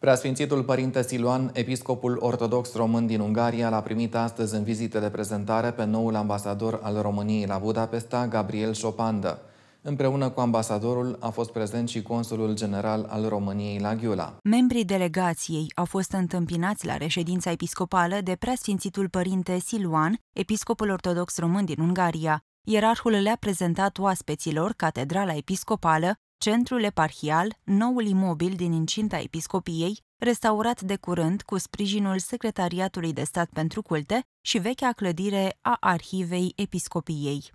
Preasfințitul Părinte Siluan, episcopul ortodox român din Ungaria, l-a primit astăzi în vizită de prezentare pe noul ambasador al României la Budapesta, Gabriel Șopandă. Împreună cu ambasadorul a fost prezent și consulul general al României la Ghiula. Membrii delegației au fost întâmpinați la reședința episcopală de preasfințitul părinte Siluan, episcopul ortodox român din Ungaria. Ierarhul le-a prezentat oaspeților catedrala episcopală, centrul eparhial, noul imobil din incinta episcopiei, restaurat de curând cu sprijinul Secretariatului de Stat pentru Culte și vechea clădire a Arhivei Episcopiei.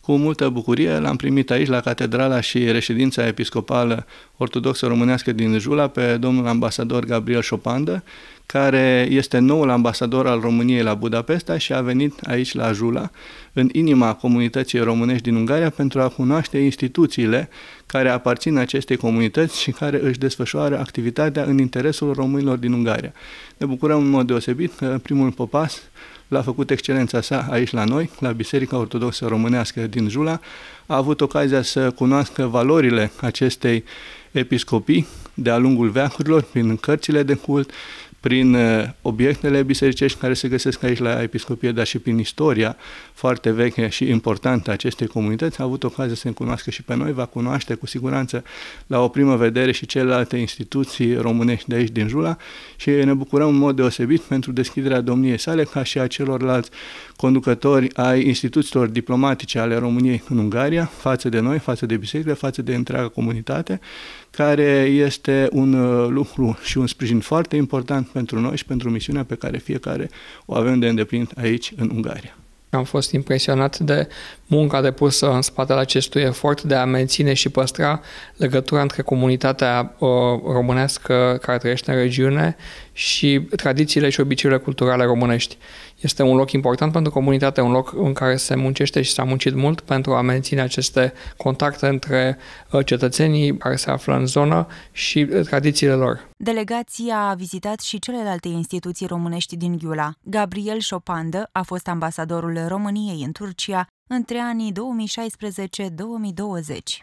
Cu multă bucurie l-am primit aici, la Catedrala și Reședința Episcopală Ortodoxă Românească din Jula, pe domnul ambasador Gabriel Șopandă, care este noul ambasador al României la Budapesta și a venit aici la Jula, în inima comunității românești din Ungaria, pentru a cunoaște instituțiile care aparțin acestei comunități și care își desfășoară activitatea în interesul românilor din Ungaria. Ne bucurăm în mod deosebit că primul popas l-a făcut excelența sa aici la noi, la Biserica Ortodoxă Românească din Jula, a avut ocazia să cunoască valorile acestei episcopii de-a lungul veacurilor, prin cărțile de cult, prin uh, obiectele bisericești care se găsesc aici la Episcopie, dar și prin istoria foarte veche și importantă a acestei comunități, a avut ocazia să ne cunoască și pe noi, va cunoaște cu siguranță la o primă vedere și celelalte instituții românești de aici din Jula și ne bucurăm în mod deosebit pentru deschiderea domniei sale ca și a celorlalți conducători ai instituțiilor diplomatice ale României în Ungaria, față de noi, față de biserică, față de întreaga comunitate, care este un uh, lucru și un sprijin foarte important pentru noi și pentru misiunea pe care fiecare o avem de îndeplinit aici, în Ungaria. Am fost impresionat de munca depusă în spatele acestui efort de a menține și păstra legătura între comunitatea uh, românească care trăiește în regiune și tradițiile și obiceiurile culturale românești. Este un loc important pentru comunitate, un loc în care se muncește și s-a muncit mult pentru a menține aceste contacte între uh, cetățenii care se află în zonă și uh, tradițiile lor. Delegația a vizitat și celelalte instituții românești din Ghiula. Gabriel Șopandă a fost ambasadorul României în Turcia între anii 2016-2020.